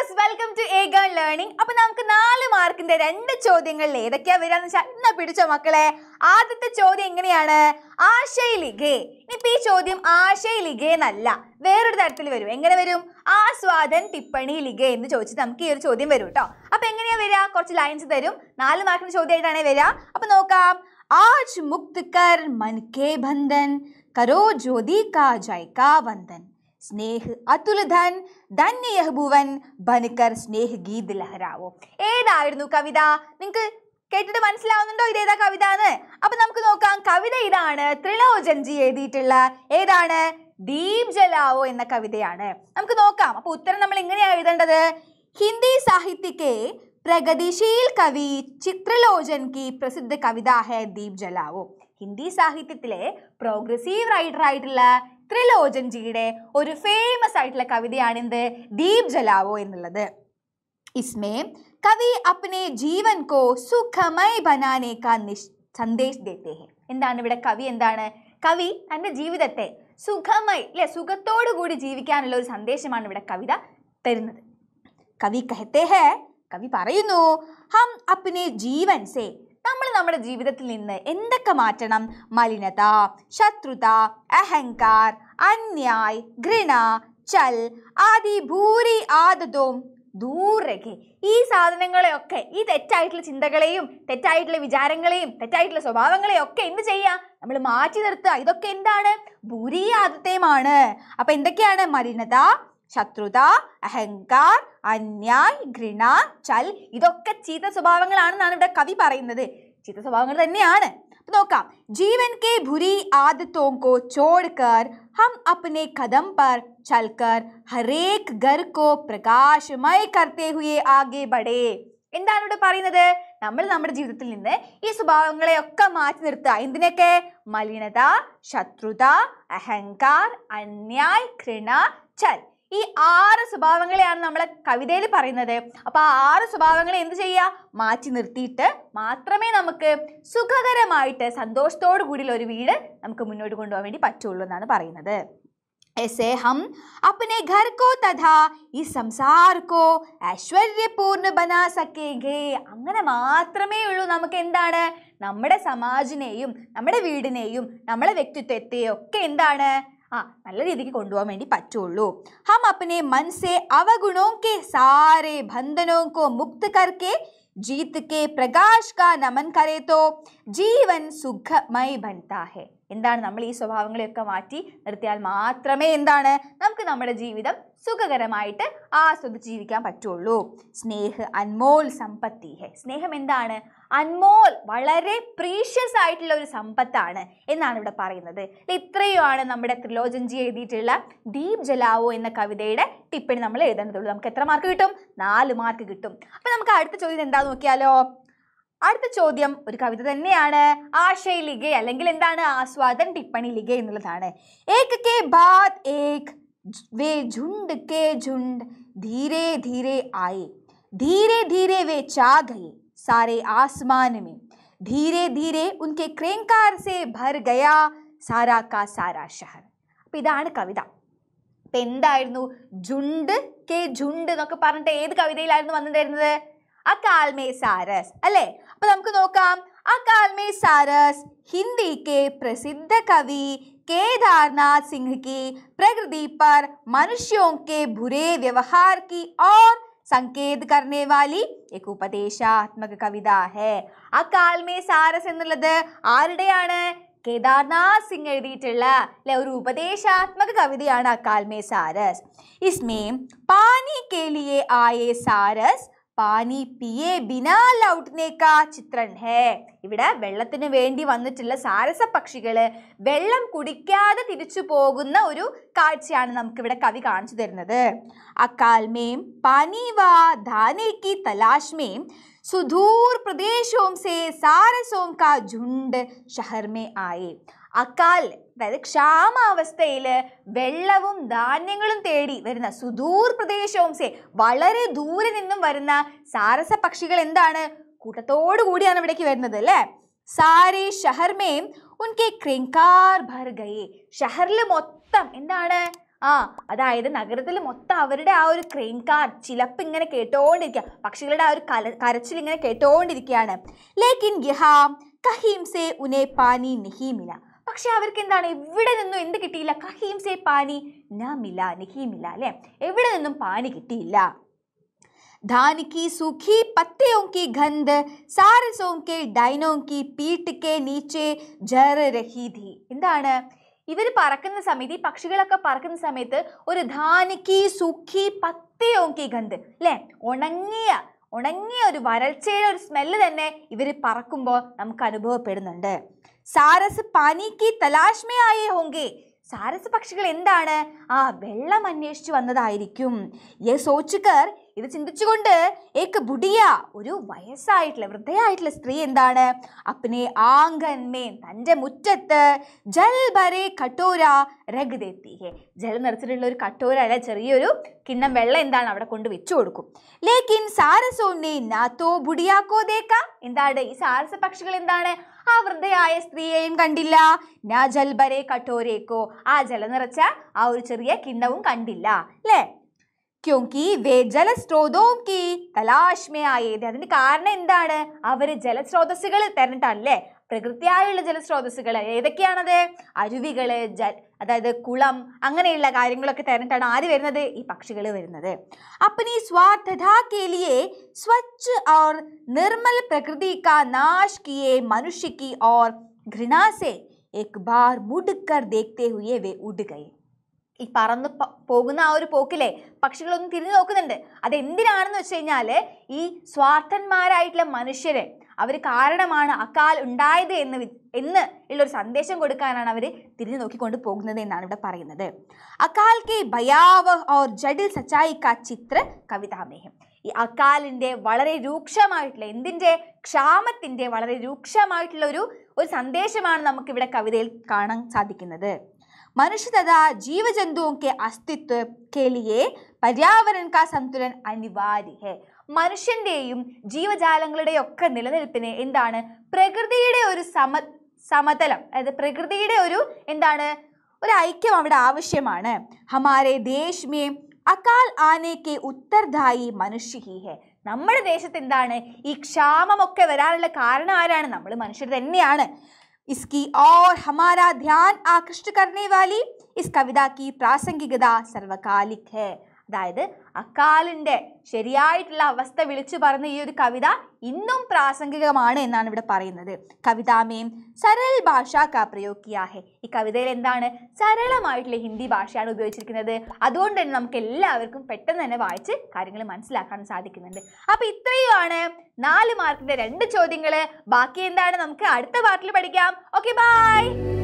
viewers welcome to എഗൺ learning അപ്പൊ നമുക്ക് നാല് മാർക്കിന്റെ രണ്ട് ചോദ്യങ്ങളിൽ ഏതൊക്കെയാ എന്ന് വെച്ചാൽ എന്നാ പിടിച്ചോ മക്കളെ ആദ്യത്തെ ചോദ്യം എങ്ങനെയാണ് ആശയിലിഗേ ഇപ്പൊ ഈ ചോദ്യം ആശയിലിഗേ എന്നല്ല വേറൊരു തരത്തിൽ വരും എങ്ങനെ വരും ആസ്വാദൻ ടിപ്പണി ലിഗ എന്ന് ചോദിച്ചിട്ട് നമുക്ക് ഈ ഒരു ചോദ്യം വരും കേട്ടോ അപ്പൊ എങ്ങനെയാ വരിക കുറച്ച് ലൈൻസ് തരും നാല് മാർക്കിന്റെ ചോദ്യമായിട്ടാണ് വരിക അപ്പൊ നോക്കാം ആജ് മുക്ത് കർ മൻ കെ ബന്ധൻ കരോ ജ്യോതി കാ ജൈ കാ വന്ദൻ സ്നേഹ് അതുലധൻ ധന്യഹബുവൻ ബനുക്കർ സ്നേഹ് ഗീത് ലഹരാവോ ഏതായിരുന്നു കവിത നിങ്ങൾക്ക് കേട്ടിട്ട് മനസ്സിലാവുന്നുണ്ടോ ഇതേതാ കവിത എന്ന് അപ്പൊ നമുക്ക് നോക്കാം കവിത ഇതാണ് ത്രിലോചൻജി എഴുതിയിട്ടുള്ള ഏതാണ് ദീപ് ജലാവോ എന്ന കവിതയാണ് നമുക്ക് നോക്കാം അപ്പൊ ഉത്തരം നമ്മൾ എങ്ങനെയാണ് എഴുതേണ്ടത് ഹിന്ദി സാഹിത്യക്ക് പ്രഗതിശീൽ കവി ചിത്രലോചൻ കി പ്രസിദ്ധ കവിത ഹെ ദീപ് ജലാവോ ഹിന്ദി സാഹിത്യത്തിലെ പ്രോഗ്രസീവ് റൈറ്റർ ആയിട്ടുള്ള ത്രിലോചൻജിയുടെ ഒരു ഫേമസ് ആയിട്ടുള്ള എന്ത് ദീപ് ജലാവോ എന്നുള്ളത് ഇസ്മേ കവി അപ്നെ ജീവൻ കോ സുഖമായി ബനാനെ നിഷ് സന്ദേശ് ദേത്തേ എന്താണ് ഇവിടെ കവി എന്താണ് കവി തൻ്റെ ജീവിതത്തെ സുഖമായി അല്ലെ സുഖത്തോടു കൂടി ജീവിക്കാനുള്ള ഒരു സന്ദേശമാണ് ഇവിടെ കവിത തരുന്നത് കവി കഹത്തെ ഹെ കവി പറയുന്നു ഹം അപ്നെ ജീവൻ സേ നമ്മൾ നമ്മുടെ ജീവിതത്തിൽ നിന്ന് എന്തൊക്കെ മാറ്റണം മലിനത ശത്രുത അഹങ്കാർ അന്യായ് ഘൃണ ചൽ ആദി ഭൂരി ആദതോം ദൂരകെ ഈ സാധനങ്ങളെയൊക്കെ ഈ തെറ്റായിട്ടുള്ള ചിന്തകളെയും തെറ്റായിട്ടുള്ള വിചാരങ്ങളെയും തെറ്റായിട്ടുള്ള സ്വഭാവങ്ങളെയും ഒക്കെ എന്ത് ചെയ്യുക നമ്മൾ മാറ്റി നിർത്തുക ഇതൊക്കെ എന്താണ് ഭൂരീ ആദത്തെയുമാണ് അപ്പം എന്തൊക്കെയാണ് മലിനത ശത്രുത അഹങ്കാർ അന്യായ് ഘൃണ ചൽ ഇതൊക്കെ ചീത്ത സ്വഭാവങ്ങളാണെന്നാണ് ഇവിടെ കവി പറയുന്നത് ചീത്ത സ്വഭാവങ്ങൾ തന്നെയാണ് നോക്കാം ജീവൻ കെ ഭുരി ആദത്തോ കോ ചോഡ്കർ ഹം അപ്നെ കദം പർ ചൽക്കർ ഹരേക് ഗർ കോ പ്രകാശമയ കർത്തേ ഹുയെ ആകെ ബടേ എന്താണ് ഇവിടെ പറയുന്നത് നമ്മൾ നമ്മുടെ ജീവിതത്തിൽ നിന്ന് ഈ സ്വഭാവങ്ങളെയൊക്കെ മാറ്റി നിർത്തുക എന്തിനൊക്കെ മലിനത ശത്രുത അഹങ്കാർ അന്യായ് ഘൃണ ചൽ ഈ ആറ് സ്വഭാവങ്ങളെയാണ് നമ്മൾ കവിതയിൽ പറയുന്നത് അപ്പോൾ ആ ആറ് സ്വഭാവങ്ങളെ എന്ത് ചെയ്യുക മാറ്റി നിർത്തിയിട്ട് മാത്രമേ നമുക്ക് സുഖകരമായിട്ട് സന്തോഷത്തോടു കൂടിയുള്ള ഒരു വീട് നമുക്ക് മുന്നോട്ട് കൊണ്ടുപോകാൻ വേണ്ടി പറ്റുള്ളൂ എന്നാണ് പറയുന്നത് ऐसे हम अपने घर को तथा ഈ സംസാർ ഐശ്വര്യപൂർണ്ണ ബനാ സക്കേഖേ അങ്ങനെ മാത്രമേ ഉള്ളൂ നമുക്ക് എന്താണ് നമ്മുടെ സമാജിനെയും നമ്മുടെ വീടിനെയും നമ്മുടെ വ്യക്തിത്വത്തെയും ഒക്കെ എന്താണ് हां நல்ல ರೀತಿకి கொண்டுവാൻ വേണ്ടി పట్టೊಳ್ಳు హమ అప్నే మనసే అవగుణోం కే సారే బంధనోం కో ముక్త్ కర్కే جیت కే ప్రకాష్ కా నమన్ కరే తో జీవన్ సుఖమయ బంటా హై എന്താണ് നമ്മൾ ഈ സ്വഭാവങ്ങളെയൊക്കെ മാറ്റി നിർത്തിയാൽ മാത്രമേ എന്താണ് നമുക്ക് നമ്മുടെ ജീവിതം സുഖകരമായിട്ട് ആസ്വദിച്ച് ജീവിക്കാൻ പറ്റുള്ളൂ സ്നേഹ അൻമോൾ സമ്പത്തി ഹെ സ്നേഹം എന്താണ് അൻമോൽ വളരെ പ്രീഷ്യസ് ആയിട്ടുള്ള ഒരു സമ്പത്താണ് എന്നാണ് ഇവിടെ പറയുന്നത് ഇത്രയുമാണ് നമ്മുടെ ത്രിലോചൻജി എഴുതിയിട്ടുള്ള ദീപ് ജലാവോ എന്ന കവിതയുടെ ടിപ്പണി നമ്മൾ എഴുതേണ്ടതുള്ളൂ നമുക്ക് എത്ര മാർക്ക് കിട്ടും നാല് മാർക്ക് കിട്ടും അപ്പം നമുക്ക് അടുത്ത ചോദ്യം എന്താ നോക്കിയാലോ അടുത്ത ചോദ്യം ഒരു കവിത തന്നെയാണ് ആശയലിഗ അല്ലെങ്കിൽ എന്താണ് ആസ്വാദൻ ടിപ്പണി ലിഗ എന്നുള്ളതാണ് ഏക് ബാത് धीरे धीरे वे गए सारे आसमान में धीरे धीरे उनके क्रेंकार से भर गया सारा का ഇതാണ് കവിത അപ്പം എന്തായിരുന്നു ജുണ്ട് കെ ജുണ്ട് എന്നൊക്കെ പറഞ്ഞിട്ട് ഏത് കവിതയിലായിരുന്നു വന്നിട്ടുണ്ടായിരുന്നത് അകാൽമേസാരസ് അല്ലേ അപ്പോൾ നമുക്ക് നോക്കാം അകാൽമേസാരസ് ഹിന്ദിയിലെ പ്രസിദ്ധ കവി केदारनाथ सिंह की प्रकृति पर मनुष्यों के बुरे व्यवहार की ओर संकेत करने वाली एक उपदेशात्मक कविता है അക്കാൽ മേ സാരസ് എന്നുള്ളത് ആരുടെയാണ് കേദാർനാഥ് സിംഗ് എഴുതിയിട്ടുള്ള അല്ലെ ഒരു ഉപദേശാത്മക കവിതയാണ് അക്കാൽ മേ സാരസ് ഇസ്മേ പാനി കേലിയെ ആയേ സാരസ് പാനി പിയെ ബിനാ ലൗട്ട്നേക്കാ ചിത്രൺ ഹേ ഇവിടെ വെള്ളത്തിന് വേണ്ടി വന്നിട്ടുള്ള സാരസ പക്ഷികള് വെള്ളം കുടിക്കാതെ തിരിച്ചു പോകുന്ന ഒരു കാഴ്ചയാണ് നമുക്ക് ഇവിടെ കവി കാണിച്ചു തരുന്നത് അക്കാൽമേം പാനി വാ ധാനേക്കി തലാഷ്മേം സുദൂർ പ്രദേശവും സേ സാരസോം കാ ഝുണ്ട് ഷഹർമേ ആയേ അക്കാൽ അതായത് ക്ഷാമാവസ്ഥയിൽ വെള്ളവും ധാന്യങ്ങളും തേടി വരുന്ന സുദൂർ പ്രദേശവും സേ വളരെ ദൂരെ നിന്നും വരുന്ന സാരസ പക്ഷികൾ എന്താണ് കൂട്ടത്തോടു കൂടിയാണ് ഇവിടേക്ക് വരുന്നത് അല്ലേ സാരി ഷഹർമേം ഉൻകെ ക്രിങ്കാർ ഭർഗയെ ഷഹറിൽ മൊത്തം എന്താണ് ആ അതായത് നഗരത്തിൽ മൊത്തം അവരുടെ ആ ഒരു ക്രെയിൻകാർ ചിലപ്പ് ഇങ്ങനെ കേട്ടോണ്ടിരിക്കുക പക്ഷികളുടെ ആ ഒരു കല കരച്ചിൽ ഇങ്ങനെ കേട്ടോണ്ടിരിക്കുകയാണ് ലേക്കിൻ ഗിഹാം കഹീംസെ ഉനെ പാനി നിഹീമില പക്ഷെ അവർക്ക് എന്താണ് എവിടെ നിന്നും എന്ത് കിട്ടിയില്ല കഹീം സേ പാനി നമില നിഹീമില്ല അല്ലേ എവിടെ നിന്നും പാനി കിട്ടിയില്ല ധാനിക്കി സുഖി सूखी ഗന്ധ് की गंध सारसों के डाइनों की पीठ के नीचे थी എന്താണ് ഇവർ പറക്കുന്ന സമയത്ത് ഈ പക്ഷികളൊക്കെ പറക്കുന്ന സമയത്ത് ഒരു ധാനിക്കി സുഖി പത്തയോങ്കി ഗന്ധ് അല്ലേ ഉണങ്ങിയ ഉണങ്ങിയ ഒരു വരൾച്ചയുടെ ഒരു സ്മെല്ല് തന്നെ ഇവർ പറക്കുമ്പോൾ നമുക്ക് അനുഭവപ്പെടുന്നുണ്ട് സാരസ് പാനിക്ക് തലാഷ് മേ ആയേ ഹോങ്കെ സാരസ് പക്ഷികൾ എന്താണ് ആ വെള്ളം അന്വേഷിച്ചു വന്നതായിരിക്കും യെ സോച്ചുകർ ഇത് ചിന്തിച്ചുകൊണ്ട് ഏക്ക് ബുഡിയ ഒരു വയസ്സായിട്ടുള്ള വൃദ്ധയായിട്ടുള്ള സ്ത്രീ എന്താണ് അപ്പനെ ആങ്കന്മേൻ തൻ്റെ മുറ്റത്ത് ജൽ ബരേ കട്ടോര രഗുതെത്തിഹേ ജൽ നിറച്ചിട്ടുള്ള ഒരു കട്ടോര അല്ല ചെറിയൊരു കിണ്ണം വെള്ളം എന്താണ് അവിടെ കൊണ്ട് വെച്ചു കൊടുക്കും ലേക്കിൻ സാരസോനെ നാത്തോ ബുഡിയാക്കോ ദേക്ക എന്താണ് ഈ സാരസ പക്ഷികൾ എന്താണ് ആ വൃദ്ധയായ സ്ത്രീയെയും കണ്ടില്ല ന ജൽബരെ കട്ടോരേക്കോ ആ ജലം നിറച്ച ആ ഒരു ചെറിയ കിണ്ണവും കണ്ടില്ല അല്ലേ ക്യോങ്കി വേ ജലസ്രോതോക്കി തലാശ്മയായത് അതിന്റെ കാരണം എന്താണ് അവർ ജലസ്രോതസ്സുകൾ തിരഞ്ഞിട്ടാണല്ലേ പ്രകൃതിയായുള്ള ജലസ്രോതസ്സുകൾ ഏതൊക്കെയാണത് അരുവികൾ ജ അതായത് കുളം അങ്ങനെയുള്ള കാര്യങ്ങളൊക്കെ തരണ്ടാണ് ആര് വരുന്നത് ഈ പക്ഷികൾ വരുന്നത് അപ്പനി ഈ കേലിയെ സ്വച്ഛ് ഓർ നിർമ്മൽ പ്രകൃതി കാ മനുഷ്യക്ക് ഓർ ഘൃണാസെ एक बार മുടുക്കർ कर देखते हुए वे उड गए ഈ പറന്ന് പോകുന്ന ആ ഒരു പോക്കിലെ പക്ഷികളൊന്നും തിരിഞ്ഞു നോക്കുന്നുണ്ട് അതെന്തിനാണെന്ന് വെച്ച് കഴിഞ്ഞാൽ ഈ സ്വാർത്ഥന്മാരായിട്ടുള്ള മനുഷ്യരെ അവർ കാരണമാണ് അക്കാൽ ഉണ്ടായത് എന്ന് എന്ന് ഉള്ളൊരു സന്ദേശം കൊടുക്കാനാണ് അവർ തിരിഞ്ഞു നോക്കിക്കൊണ്ട് പോകുന്നത് എന്നാണ് ഇവിടെ പറയുന്നത് അക്കാൽ കെ ഭയാവ ഓർ ജഡിൽ സച്ചായിക്ക കാ ചിത്ര കവിതാമേഹം ഈ അക്കാലിൻ്റെ വളരെ രൂക്ഷമായിട്ടുള്ള എന്തിൻ്റെ ക്ഷാമത്തിൻ്റെ വളരെ രൂക്ഷമായിട്ടുള്ള ഒരു ഒരു സന്ദേശമാണ് നമുക്കിവിടെ കവിതയിൽ കാണാൻ സാധിക്കുന്നത് मनुष्य तथा जीव जंतुओं के अस्तित्व के लिए पर्यावरण का संतुलन अनिवार्य മനുഷ്യൻ്റെയും ജീവജാലങ്ങളുടെയും ഒക്കെ നിലനിൽപ്പിന് എന്താണ് പ്രകൃതിയുടെ ഒരു സമ സമതലം അതായത് പ്രകൃതിയുടെ ഒരു എന്താണ് ഒരു ഐക്യം അവിടെ ആവശ്യമാണ് ഹമാരെ ദേശ് മേ അകാൽ ആനയ്ക്ക് ഉത്തർദായി മനുഷ്യ ഹി ഹെ നമ്മുടെ ദേശത്ത് എന്താണ് ഈ ക്ഷാമമൊക്കെ വരാനുള്ള കാരണം ആരാണ് നമ്മൾ മനുഷ്യർ തന്നെയാണ് इसकी और हमारा ध्यान आकृष्ट करने वाली इस कविता की प्रासंगिकता सर्वकालिक है അതായത് അക്കാലിൻ്റെ ശരിയായിട്ടുള്ള അവസ്ഥ വിളിച്ചു പറഞ്ഞ ഈ ഒരു കവിത ഇന്നും പ്രാസംഗികമാണ് എന്നാണ് ഇവിടെ പറയുന്നത് കവിതാമേം സരൽ ഭാഷ കാ ഈ കവിതയിൽ എന്താണ് സരളമായിട്ടുള്ള ഹിന്ദി ഭാഷയാണ് ഉപയോഗിച്ചിരിക്കുന്നത് അതുകൊണ്ട് തന്നെ നമുക്ക് എല്ലാവർക്കും പെട്ടെന്ന് തന്നെ വായിച്ച് കാര്യങ്ങൾ മനസ്സിലാക്കാൻ സാധിക്കുന്നുണ്ട് അപ്പോൾ ഇത്രയുമാണ് നാല് മാർക്കിൻ്റെ രണ്ട് ചോദ്യങ്ങൾ ബാക്കി എന്താണ് നമുക്ക് അടുത്ത പാർട്ടിൽ പഠിക്കാം ഓക്കെ ബായ്